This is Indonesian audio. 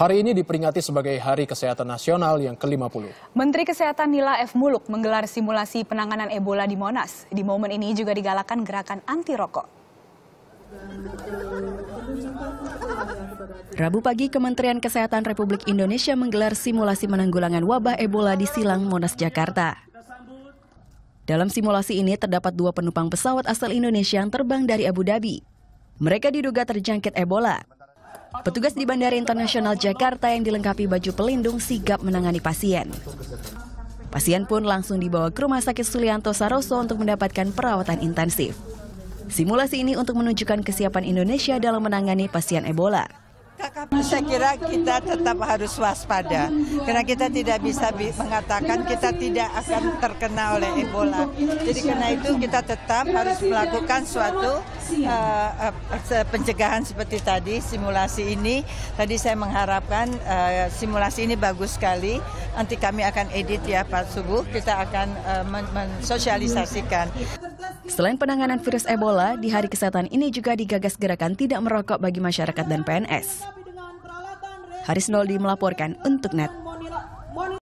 Hari ini diperingati sebagai Hari Kesehatan Nasional yang ke-50. Menteri Kesehatan Nila F. Muluk menggelar simulasi penanganan Ebola di Monas. Di momen ini juga digalakan gerakan anti rokok. Rabu pagi, Kementerian Kesehatan Republik Indonesia menggelar simulasi menanggulangan wabah Ebola di Silang, Monas, Jakarta. Dalam simulasi ini terdapat dua penumpang pesawat asal Indonesia yang terbang dari Abu Dhabi. Mereka diduga terjangkit Ebola. Petugas di Bandara Internasional Jakarta yang dilengkapi baju pelindung sigap menangani pasien. Pasien pun langsung dibawa ke Rumah Sakit Sulianto Saroso untuk mendapatkan perawatan intensif. Simulasi ini untuk menunjukkan kesiapan Indonesia dalam menangani pasien Ebola. Saya kira kita tetap harus waspada karena kita tidak bisa mengatakan kita tidak akan terkena oleh Ebola. Jadi karena itu kita tetap harus melakukan suatu uh, uh, pencegahan seperti tadi simulasi ini. Tadi saya mengharapkan uh, simulasi ini bagus sekali. Nanti kami akan edit ya Pak Subuh. Kita akan uh, mensosialisasikan. Selain penanganan virus Ebola, di hari kesehatan ini juga digagas gerakan tidak merokok bagi masyarakat dan PNS. Haris Noldi melaporkan untuk NET.